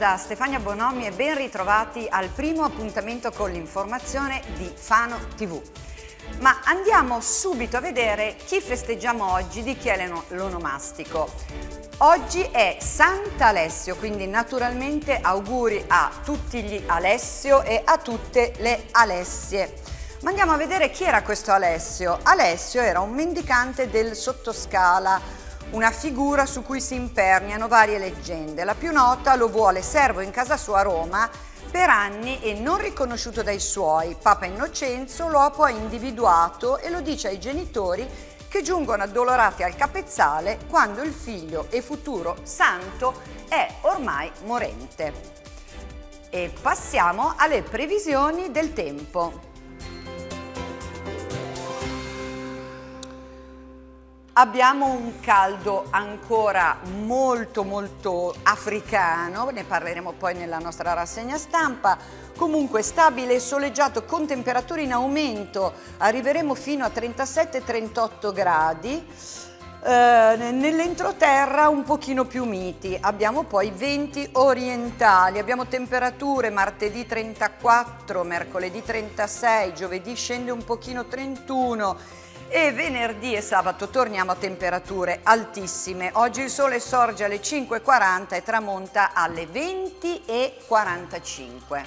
da Stefania Bonomi e ben ritrovati al primo appuntamento con l'informazione di Fano TV. Ma andiamo subito a vedere chi festeggiamo oggi, di chi è l'onomastico. Oggi è Sant'Alessio, quindi naturalmente auguri a tutti gli Alessio e a tutte le Alessie. Ma andiamo a vedere chi era questo Alessio. Alessio era un mendicante del sottoscala, una figura su cui si imperniano varie leggende. La più nota lo vuole servo in casa sua a Roma per anni e non riconosciuto dai suoi. Papa Innocenzo lo ha poi individuato e lo dice ai genitori che giungono addolorati al capezzale quando il figlio e futuro santo è ormai morente. E passiamo alle previsioni del tempo. Abbiamo un caldo ancora molto molto africano, ne parleremo poi nella nostra rassegna stampa, comunque stabile e soleggiato con temperature in aumento, arriveremo fino a 37-38 gradi. Eh, nell'entroterra un pochino più miti abbiamo poi venti orientali abbiamo temperature martedì 34 mercoledì 36 giovedì scende un pochino 31 e venerdì e sabato torniamo a temperature altissime. Oggi il sole sorge alle 5.40 e tramonta alle 20.45.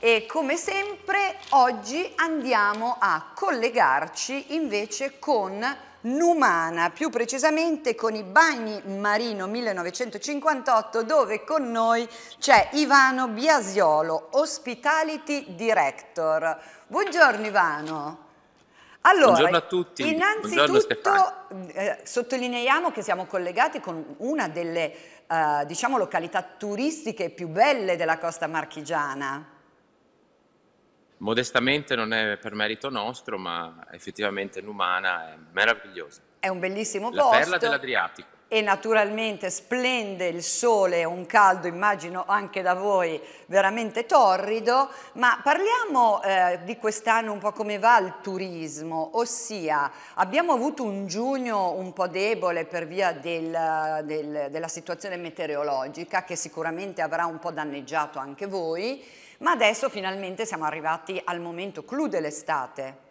E come sempre oggi andiamo a collegarci invece con Numana, più precisamente con i Bagni Marino 1958, dove con noi c'è Ivano Biasiolo, Hospitality Director. Buongiorno Ivano. Allora, Buongiorno a tutti. Innanzitutto eh, sottolineiamo che siamo collegati con una delle eh, diciamo, località turistiche più belle della costa marchigiana. Modestamente non è per merito nostro, ma effettivamente Numana è meravigliosa. È un bellissimo La posto. La perla dell'Adriatico e naturalmente splende il sole, un caldo immagino anche da voi veramente torrido, ma parliamo eh, di quest'anno un po' come va il turismo, ossia abbiamo avuto un giugno un po' debole per via del, del, della situazione meteorologica che sicuramente avrà un po' danneggiato anche voi, ma adesso finalmente siamo arrivati al momento clou dell'estate.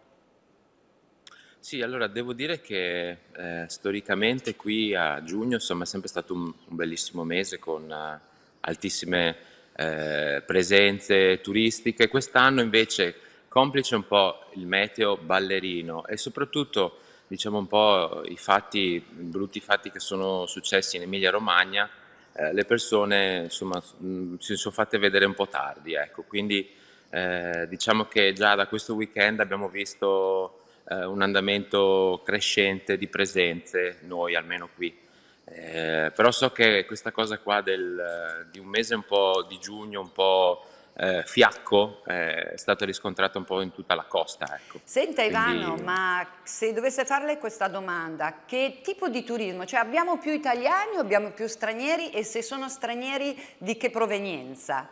Sì, allora devo dire che eh, storicamente qui a giugno insomma, è sempre stato un, un bellissimo mese con eh, altissime eh, presenze turistiche. Quest'anno invece complice un po' il meteo ballerino e soprattutto diciamo un po' i fatti, i brutti fatti che sono successi in Emilia Romagna, eh, le persone insomma, mh, mm, si sono fatte vedere un po' tardi. Ecco. Quindi eh, diciamo che già da questo weekend abbiamo visto eh, un andamento crescente di presenze, noi almeno qui. Eh, però so che questa cosa qua del, eh, di un mese un po' di giugno, un po' eh, fiacco, eh, è stata riscontrata un po' in tutta la costa. Ecco. Senta Ivano, Quindi... ma se dovesse farle questa domanda, che tipo di turismo? Cioè abbiamo più italiani o abbiamo più stranieri e se sono stranieri di che provenienza?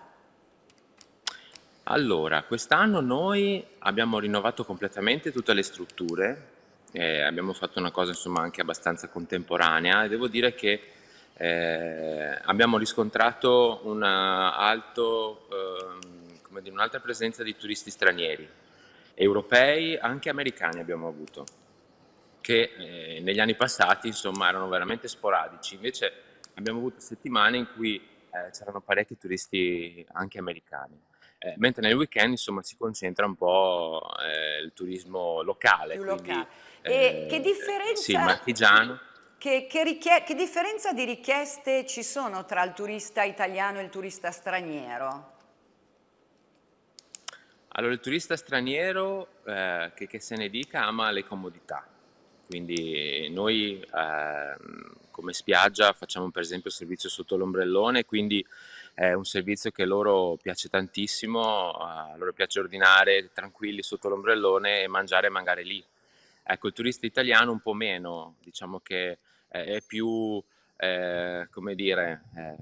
Allora, quest'anno noi abbiamo rinnovato completamente tutte le strutture, eh, abbiamo fatto una cosa insomma anche abbastanza contemporanea e devo dire che eh, abbiamo riscontrato alto, eh, dire, un'alta presenza di turisti stranieri, europei, anche americani abbiamo avuto, che eh, negli anni passati insomma erano veramente sporadici, invece abbiamo avuto settimane in cui eh, c'erano parecchi turisti anche americani. Eh, mentre nel weekend insomma si concentra un po' eh, il turismo locale. Più quindi, locale. E eh, che differenza... Sì, marchigiano. Che, che, che differenza di richieste ci sono tra il turista italiano e il turista straniero? Allora, il turista straniero, eh, che, che, se ne dica, ama le comodità. Quindi noi eh, come spiaggia facciamo per esempio servizio sotto l'ombrellone, quindi è un servizio che loro piace tantissimo, a loro piace ordinare tranquilli sotto l'ombrellone e mangiare e mangiare lì. Ecco, il turista italiano un po' meno, diciamo che è più, eh, come dire, eh,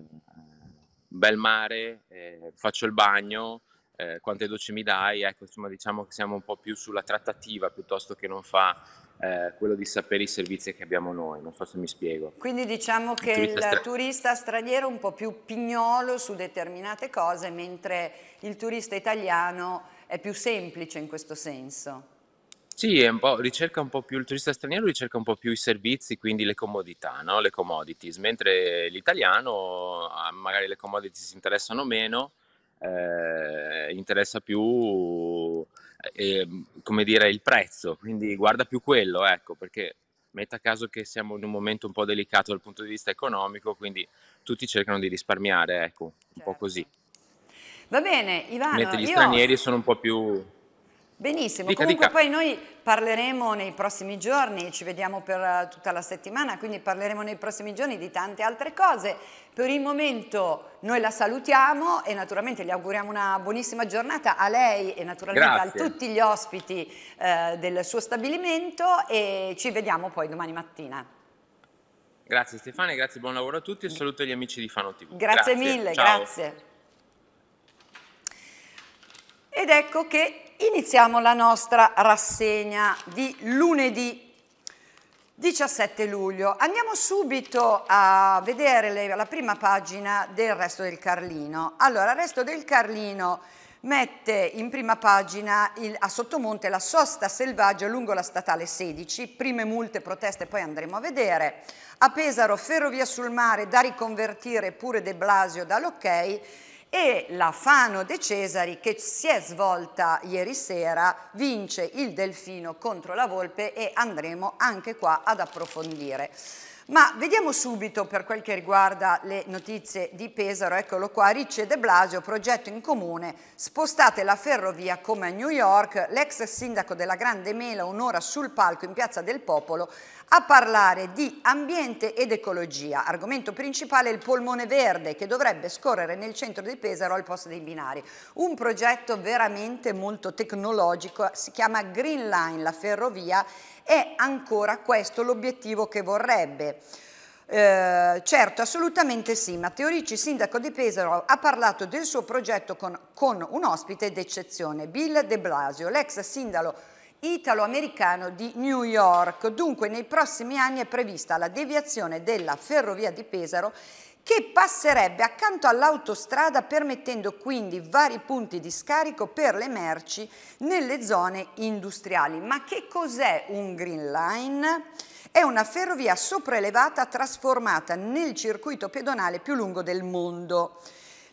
bel mare, eh, faccio il bagno, eh, quante docce mi dai, ecco, insomma diciamo che siamo un po' più sulla trattativa piuttosto che non fa eh, quello di sapere i servizi che abbiamo noi, non so se mi spiego. Quindi diciamo che il turista, stra... il turista straniero è un po' più pignolo su determinate cose, mentre il turista italiano è più semplice in questo senso. Sì, un ricerca un po' più, il turista straniero ricerca un po' più i servizi, quindi le comodità, no? le commodities, mentre l'italiano ah, magari le commodities interessano meno, eh, interessa più eh, come dire, il prezzo, quindi guarda più quello, ecco, perché metta a caso che siamo in un momento un po' delicato dal punto di vista economico, quindi tutti cercano di risparmiare, ecco, un certo. po' così. Va bene, Ivano. Mentre gli io... stranieri sono un po' più... Benissimo, dica, comunque dica. poi noi parleremo nei prossimi giorni, ci vediamo per eh, tutta la settimana, quindi parleremo nei prossimi giorni di tante altre cose. Per il momento noi la salutiamo e naturalmente gli auguriamo una buonissima giornata a lei e naturalmente Grazie. a tutti gli ospiti eh, del suo stabilimento e ci vediamo poi domani mattina. Grazie Stefania, grazie, buon lavoro a tutti e saluto gli amici di Fano TV. Grazie, grazie mille, ciao. grazie. Ed ecco che Iniziamo la nostra rassegna di lunedì 17 luglio. Andiamo subito a vedere le, la prima pagina del Resto del Carlino. Allora, il Resto del Carlino mette in prima pagina il, a Sottomonte la sosta selvaggia lungo la statale 16, prime multe, proteste, poi andremo a vedere. A Pesaro, ferrovia sul mare, da riconvertire pure De Blasio dall'ok e la Fano De Cesari che si è svolta ieri sera vince il Delfino contro la Volpe e andremo anche qua ad approfondire. Ma vediamo subito per quel che riguarda le notizie di Pesaro, eccolo qua, Ricci e De Blasio, progetto in comune, spostate la ferrovia come a New York, l'ex sindaco della Grande Mela un'ora sul palco in Piazza del Popolo a parlare di ambiente ed ecologia, argomento principale il polmone verde che dovrebbe scorrere nel centro di Pesaro al posto dei binari, un progetto veramente molto tecnologico, si chiama Green Line, la ferrovia è ancora questo l'obiettivo che vorrebbe? Eh, certo, assolutamente sì. Matteo Ricci, sindaco di Pesaro, ha parlato del suo progetto con, con un ospite d'eccezione, Bill De Blasio, l'ex sindaco italo-americano di New York. Dunque nei prossimi anni è prevista la deviazione della ferrovia di Pesaro che passerebbe accanto all'autostrada permettendo quindi vari punti di scarico per le merci nelle zone industriali. Ma che cos'è un Green Line? È una ferrovia sopraelevata trasformata nel circuito pedonale più lungo del mondo.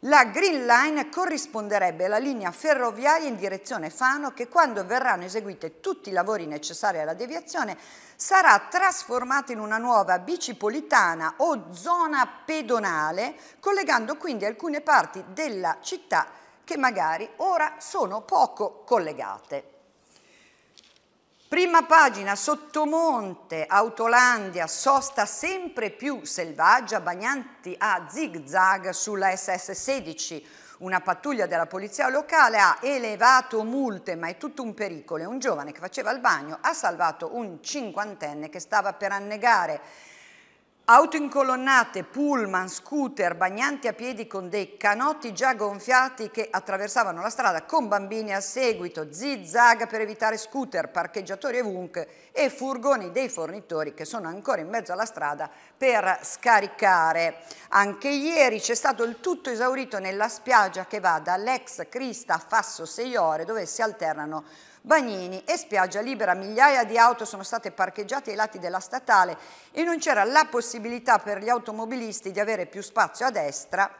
La Green Line corrisponderebbe alla linea ferroviaria in direzione Fano che quando verranno eseguite tutti i lavori necessari alla deviazione sarà trasformata in una nuova bicipolitana o zona pedonale collegando quindi alcune parti della città che magari ora sono poco collegate. Prima pagina, Sottomonte, Autolandia, sosta sempre più selvaggia, bagnanti a zig-zag sulla SS16. Una pattuglia della polizia locale ha elevato multe, ma è tutto un pericolo. Un giovane che faceva il bagno ha salvato un cinquantenne che stava per annegare. Auto incolonnate, pullman, scooter, bagnanti a piedi con dei canotti già gonfiati che attraversavano la strada con bambini a seguito, zig-zag per evitare scooter, parcheggiatori ovunque e furgoni dei fornitori che sono ancora in mezzo alla strada per scaricare. Anche ieri c'è stato il tutto esaurito nella spiaggia che va dall'ex Crista a Fasso Seiore dove si alternano bagnini e spiaggia libera. Migliaia di auto sono state parcheggiate ai lati della statale e non c'era la possibilità per gli automobilisti di avere più spazio a destra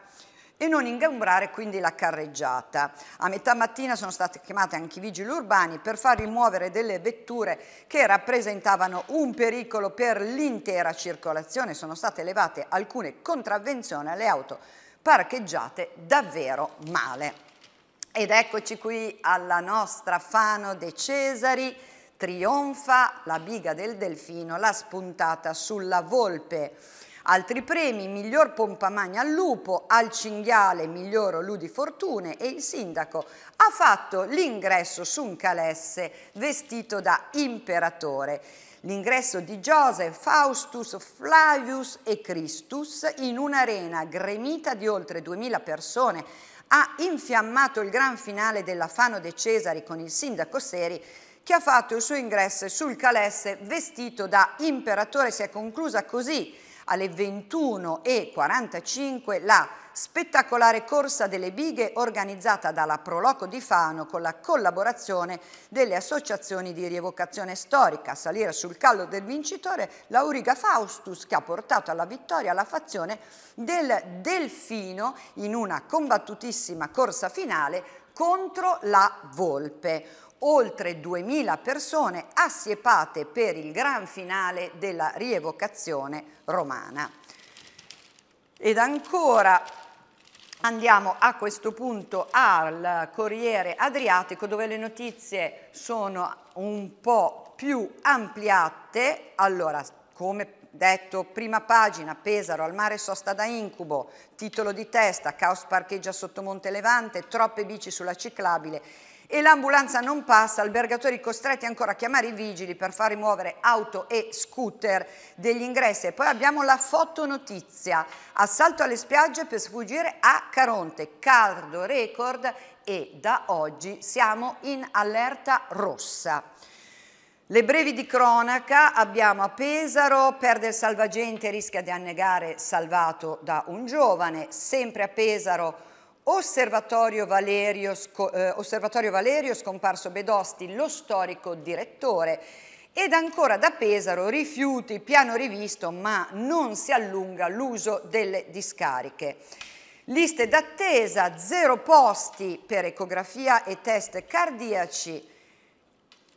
e non ingombrare quindi la carreggiata. A metà mattina sono state chiamate anche i vigili urbani per far rimuovere delle vetture che rappresentavano un pericolo per l'intera circolazione. Sono state levate alcune contravvenzioni alle auto parcheggiate davvero male. Ed eccoci qui alla nostra Fano De Cesari, trionfa la biga del delfino, la spuntata sulla volpe. Altri premi, miglior pompamagna al lupo, al cinghiale miglior ludi fortune e il sindaco ha fatto l'ingresso su un calesse vestito da imperatore. L'ingresso di Joseph, Faustus, Flavius e Christus in un'arena gremita di oltre 2000 persone ha infiammato il gran finale della Fano De Cesari con il sindaco Seri che ha fatto il suo ingresso sul Calesse vestito da imperatore. Si è conclusa così alle 21.45 la spettacolare corsa delle bighe organizzata dalla Proloco di Fano con la collaborazione delle associazioni di rievocazione storica. salire sul callo del vincitore l'Auriga Faustus che ha portato alla vittoria la fazione del Delfino in una combattutissima corsa finale contro la Volpe. Oltre 2.000 persone assiepate per il gran finale della rievocazione romana. Ed ancora Andiamo a questo punto al Corriere Adriatico dove le notizie sono un po' più ampliate. Allora, come detto, prima pagina, Pesaro al mare sosta da incubo, titolo di testa, caos parcheggia sotto Monte Levante, troppe bici sulla ciclabile e l'ambulanza non passa, albergatori costretti ancora a chiamare i vigili per far rimuovere auto e scooter degli ingressi. E poi abbiamo la fotonotizia, assalto alle spiagge per sfuggire a Caronte, caldo record e da oggi siamo in allerta rossa. Le brevi di cronaca abbiamo a Pesaro, perde il salvagente, rischia di annegare, salvato da un giovane, sempre a Pesaro Osservatorio Valerio, eh, Osservatorio Valerio scomparso Bedosti, lo storico direttore, ed ancora da Pesaro rifiuti, piano rivisto, ma non si allunga l'uso delle discariche. Liste d'attesa, zero posti per ecografia e test cardiaci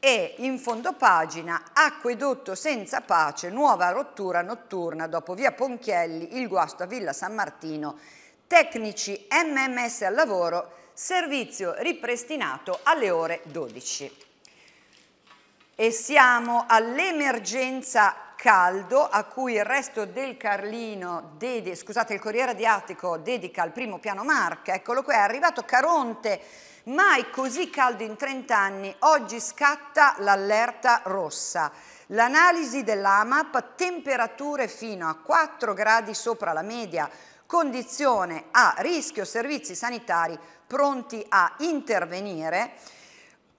e in fondo pagina acquedotto senza pace, nuova rottura notturna dopo via Ponchielli, il guasto a Villa San Martino tecnici MMS al lavoro, servizio ripristinato alle ore 12. E siamo all'emergenza caldo a cui il resto del Carlino, scusate, il Corriere Adiatico, dedica al primo piano Marca, eccolo qua, è arrivato Caronte, mai così caldo in 30 anni, oggi scatta l'allerta rossa. L'analisi dell'AMAP, temperature fino a 4 gradi sopra la media, condizione a rischio servizi sanitari pronti a intervenire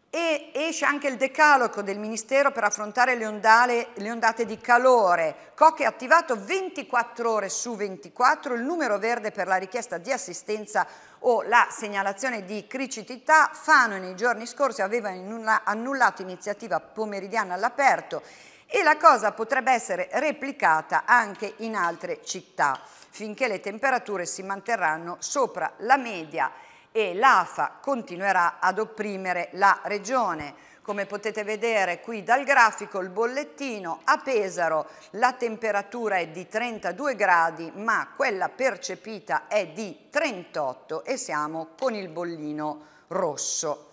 e esce anche il decalogo del Ministero per affrontare le, ondale, le ondate di calore. COC è attivato 24 ore su 24 il numero verde per la richiesta di assistenza o la segnalazione di criticità. Fano nei giorni scorsi aveva annullato iniziativa pomeridiana all'aperto e la cosa potrebbe essere replicata anche in altre città finché le temperature si manterranno sopra la media e l'AFA continuerà ad opprimere la regione. Come potete vedere qui dal grafico il bollettino a Pesaro la temperatura è di 32 gradi ma quella percepita è di 38 e siamo con il bollino rosso.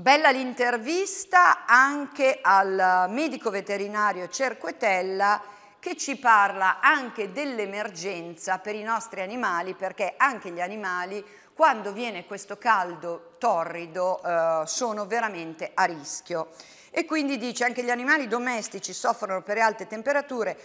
Bella l'intervista anche al medico veterinario Cerquetella che ci parla anche dell'emergenza per i nostri animali perché anche gli animali quando viene questo caldo torrido eh, sono veramente a rischio e quindi dice anche gli animali domestici soffrono per le alte temperature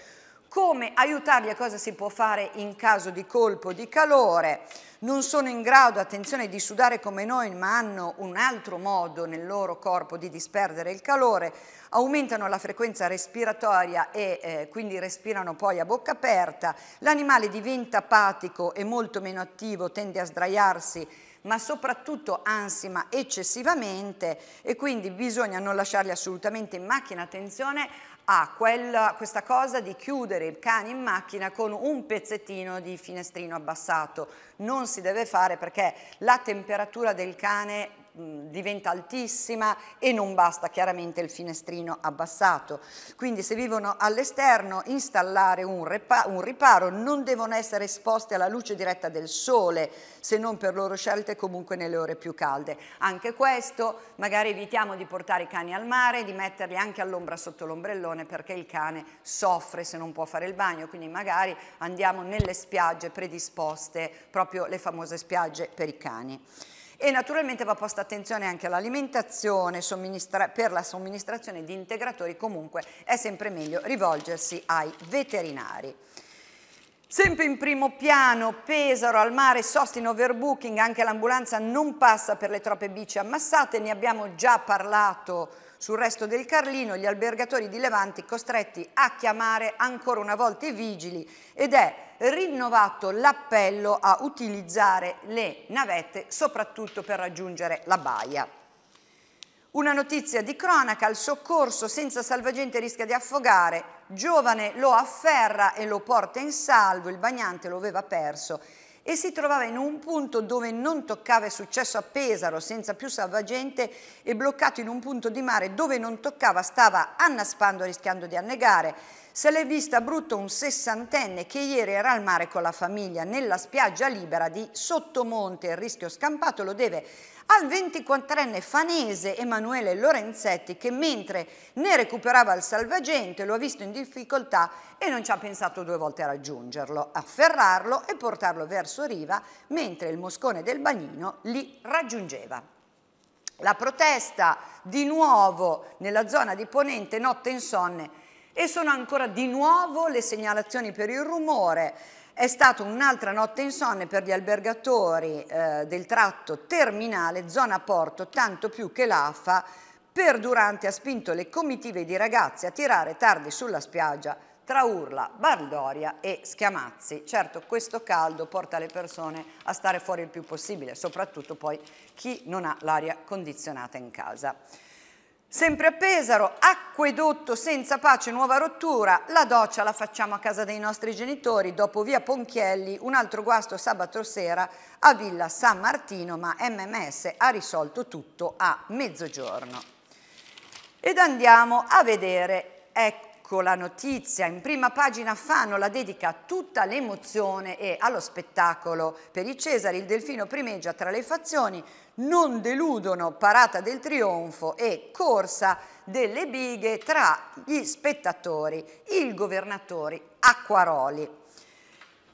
come aiutarli a cosa si può fare in caso di colpo di calore. Non sono in grado, attenzione, di sudare come noi, ma hanno un altro modo nel loro corpo di disperdere il calore, aumentano la frequenza respiratoria e eh, quindi respirano poi a bocca aperta, l'animale diventa apatico e molto meno attivo, tende a sdraiarsi ma soprattutto ansima eccessivamente e quindi bisogna non lasciarli assolutamente in macchina. Attenzione ha quella, questa cosa di chiudere il cane in macchina con un pezzettino di finestrino abbassato. Non si deve fare perché la temperatura del cane Mm, diventa altissima e non basta chiaramente il finestrino abbassato. Quindi se vivono all'esterno installare un, repa- un riparo non devono essere esposti alla luce diretta del sole se non per loro scelte comunque nelle ore più calde. Anche questo magari evitiamo di portare i cani al mare, di metterli anche all'ombra sotto l'ombrellone perché il cane soffre se non può fare il bagno, quindi magari andiamo nelle spiagge predisposte, proprio le famose spiagge per i cani e naturalmente va posta attenzione anche all'alimentazione, per la somministrazione di integratori comunque è sempre meglio rivolgersi ai veterinari. Sempre in primo piano, Pesaro, al mare, Sostino, overbooking, anche l'ambulanza non passa per le troppe bici ammassate, ne abbiamo già parlato sul resto del Carlino gli albergatori di Levanti costretti a chiamare ancora una volta i vigili ed è rinnovato l'appello a utilizzare le navette soprattutto per raggiungere la baia. Una notizia di cronaca, il soccorso senza salvagente rischia di affogare, giovane lo afferra e lo porta in salvo, il bagnante lo aveva perso e si trovava in un punto dove non toccava è successo a Pesaro senza più salvagente e bloccato in un punto di mare dove non toccava stava annaspando rischiando di annegare. Se l'è vista brutto un sessantenne che ieri era al mare con la famiglia nella spiaggia libera di Sottomonte, il rischio scampato lo deve al 24enne fanese Emanuele Lorenzetti che mentre ne recuperava il salvagente lo ha visto in difficoltà e non ci ha pensato due volte a raggiungerlo, afferrarlo e portarlo verso riva mentre il moscone del bagnino li raggiungeva. La protesta di nuovo nella zona di Ponente, notte insonne, e sono ancora di nuovo le segnalazioni per il rumore è stata un'altra notte insonne per gli albergatori eh, del tratto terminale zona porto, tanto più che l'AFA perdurante ha spinto le comitive di ragazzi a tirare tardi sulla spiaggia tra urla, baldoria e schiamazzi. Certo, questo caldo porta le persone a stare fuori il più possibile, soprattutto poi chi non ha l'aria condizionata in casa. Sempre a Pesaro, acquedotto senza pace, nuova rottura, la doccia la facciamo a casa dei nostri genitori, dopo via Ponchielli, un altro guasto sabato sera a Villa San Martino, ma MMS ha risolto tutto a mezzogiorno. Ed andiamo a vedere, ecco Ecco la notizia, in prima pagina Fano la dedica tutta l'emozione e allo spettacolo. Per i Cesari il delfino primeggia tra le fazioni, non deludono parata del trionfo e corsa delle bighe tra gli spettatori, il governatore Acquaroli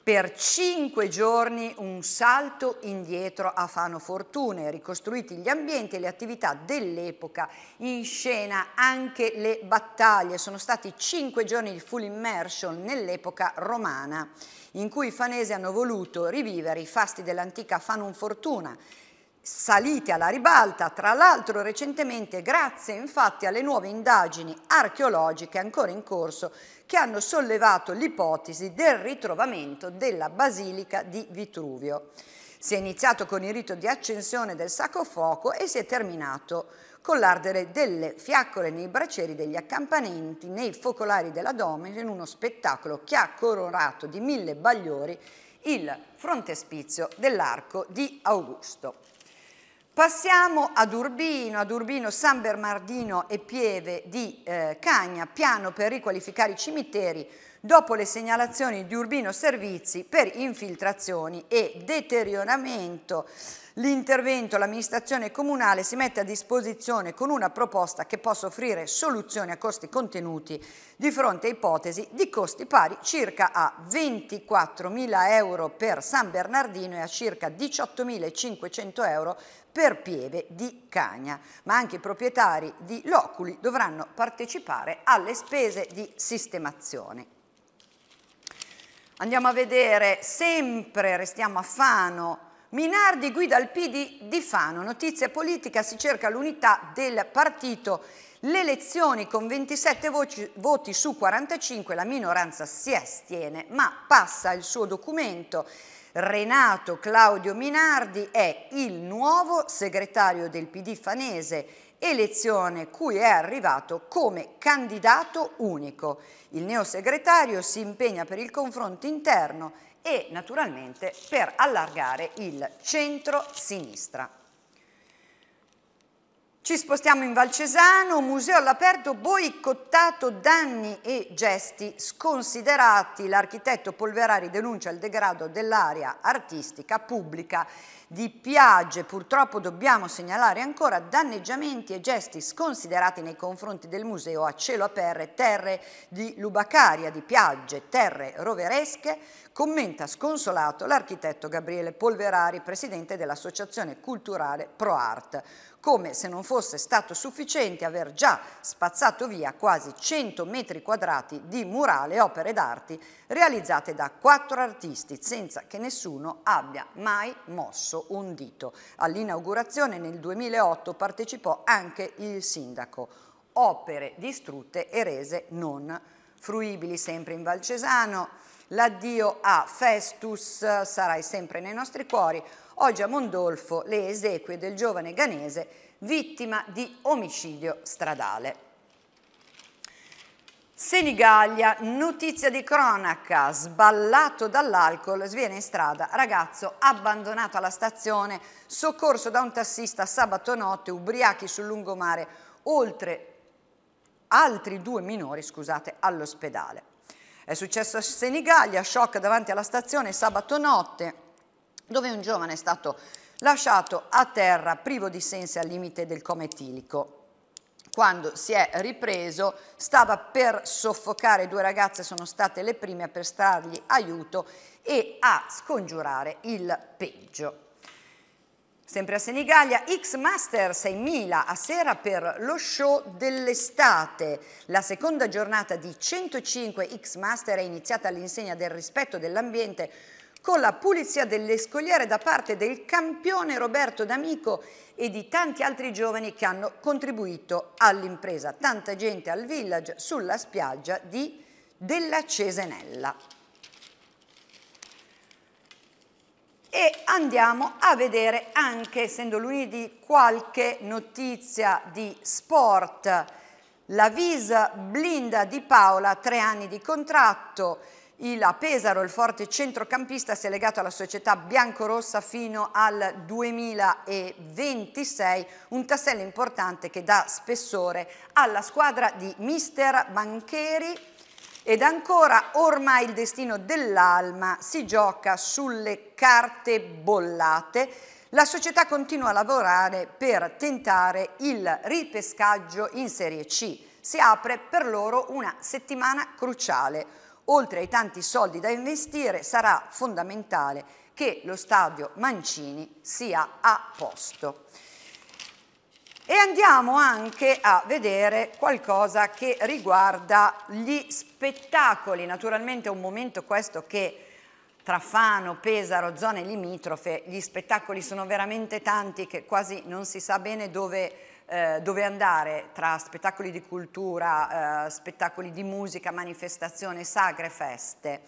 per cinque giorni un salto indietro a Fano Fortune, ricostruiti gli ambienti e le attività dell'epoca, in scena anche le battaglie. Sono stati cinque giorni di full immersion nell'epoca romana, in cui i fanesi hanno voluto rivivere i fasti dell'antica Fanum Fortuna, salite alla ribalta, tra l'altro recentemente grazie infatti alle nuove indagini archeologiche ancora in corso che hanno sollevato l'ipotesi del ritrovamento della Basilica di Vitruvio. Si è iniziato con il rito di accensione del sacco fuoco e si è terminato con l'ardere delle fiaccole nei bracieri degli accampamenti, nei focolari della Domus, in uno spettacolo che ha coronato di mille bagliori il frontespizio dell'arco di Augusto. Passiamo ad Urbino, ad Urbino San Bernardino e Pieve di eh, Cagna, piano per riqualificare i cimiteri dopo le segnalazioni di Urbino Servizi per infiltrazioni e deterioramento. L'intervento, l'amministrazione comunale si mette a disposizione con una proposta che possa offrire soluzioni a costi contenuti di fronte a ipotesi di costi pari circa a 24.000 euro per San Bernardino e a circa 18.500 euro per pieve di Cagna, ma anche i proprietari di loculi dovranno partecipare alle spese di sistemazione. Andiamo a vedere, sempre restiamo a Fano, Minardi guida il PD di Fano, notizia politica, si cerca l'unità del partito, le elezioni con 27 voci, voti su 45, la minoranza si astiene, ma passa il suo documento Renato Claudio Minardi è il nuovo segretario del PD fanese elezione cui è arrivato come candidato unico. Il neosegretario si impegna per il confronto interno e naturalmente per allargare il centro-sinistra. Ci spostiamo in Valcesano, museo all'aperto boicottato danni e gesti sconsiderati. L'architetto Polverari denuncia il degrado dell'area artistica pubblica di Piage. Purtroppo dobbiamo segnalare ancora danneggiamenti e gesti sconsiderati nei confronti del museo a cielo aperto, terre di Lubacaria, di Piage, terre roveresche commenta sconsolato l'architetto Gabriele Polverari, presidente dell'Associazione Culturale ProArt, come se non fosse stato sufficiente aver già spazzato via quasi 100 metri quadrati di murale e opere d'arti realizzate da quattro artisti senza che nessuno abbia mai mosso un dito. All'inaugurazione nel 2008 partecipò anche il sindaco. Opere distrutte e rese non fruibili sempre in Valcesano. L'addio a Festus sarai sempre nei nostri cuori. Oggi a Mondolfo le esequie del giovane ganese vittima di omicidio stradale. Senigallia, notizia di cronaca, sballato dall'alcol, sviene in strada, ragazzo abbandonato alla stazione, soccorso da un tassista sabato notte, ubriachi sul lungomare, oltre altri due minori, scusate, all'ospedale. È successo a Senigallia, shock davanti alla stazione sabato notte, dove un giovane è stato lasciato a terra privo di sensi al limite del cometilico. Quando si è ripreso stava per soffocare, due ragazze sono state le prime a prestargli aiuto e a scongiurare il peggio. Sempre a Senigallia, X Master 6000 a sera per lo show dell'estate. La seconda giornata di 105 X Master è iniziata all'insegna del rispetto dell'ambiente con la pulizia delle scogliere da parte del campione Roberto D'Amico e di tanti altri giovani che hanno contribuito all'impresa. Tanta gente al village sulla spiaggia di, della Cesenella. e andiamo a vedere anche, essendo lunedì, qualche notizia di sport. La Vis blinda di Paola, tre anni di contratto. Il Pesaro, il forte centrocampista, si è legato alla società biancorossa fino al 2026, un tassello importante che dà spessore alla squadra di mister Bancheri, ed ancora, ormai il destino dell'alma si gioca sulle carte bollate. La società continua a lavorare per tentare il ripescaggio in Serie C. Si apre per loro una settimana cruciale. Oltre ai tanti soldi da investire, sarà fondamentale che lo stadio Mancini sia a posto. E andiamo anche a vedere qualcosa che riguarda gli spettacoli, naturalmente è un momento questo che tra Fano, Pesaro, zone limitrofe, gli spettacoli sono veramente tanti che quasi non si sa bene dove, eh, dove andare, tra spettacoli di cultura, eh, spettacoli di musica, manifestazioni, sagre, feste.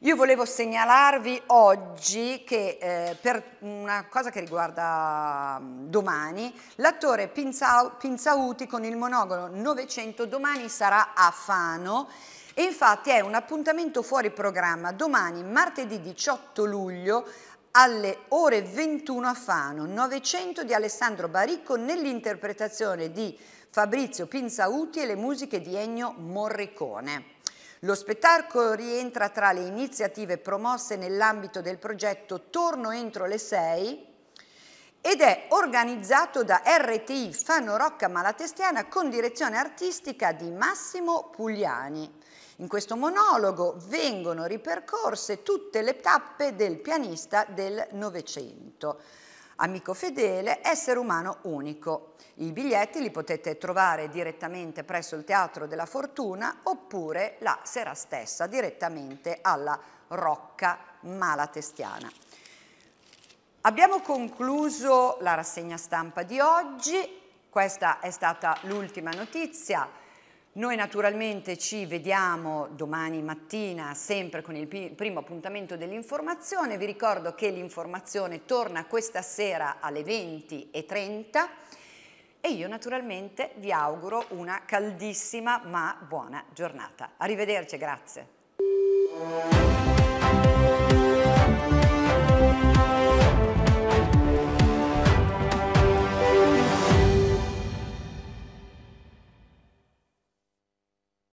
Io volevo segnalarvi oggi che eh, per una cosa che riguarda mm, domani, l'attore Pinzauti con il monogono 900 domani sarà a Fano e infatti è un appuntamento fuori programma domani martedì 18 luglio alle ore 21 a Fano, 900 di Alessandro Baricco nell'interpretazione di Fabrizio Pinzauti e le musiche di Ennio Morricone. Lo spettacolo rientra tra le iniziative promosse nell'ambito del progetto Torno entro le 6 ed è organizzato da RTI Fano Rocca Malatestiana con direzione artistica di Massimo Pugliani. In questo monologo vengono ripercorse tutte le tappe del pianista del Novecento. Amico fedele, essere umano unico. I biglietti li potete trovare direttamente presso il Teatro della Fortuna oppure la sera stessa direttamente alla Rocca Malatestiana. Abbiamo concluso la rassegna stampa di oggi, questa è stata l'ultima notizia. Noi naturalmente ci vediamo domani mattina sempre con il primo appuntamento dell'informazione, vi ricordo che l'informazione torna questa sera alle 20.30 e io naturalmente vi auguro una caldissima ma buona giornata. Arrivederci, grazie.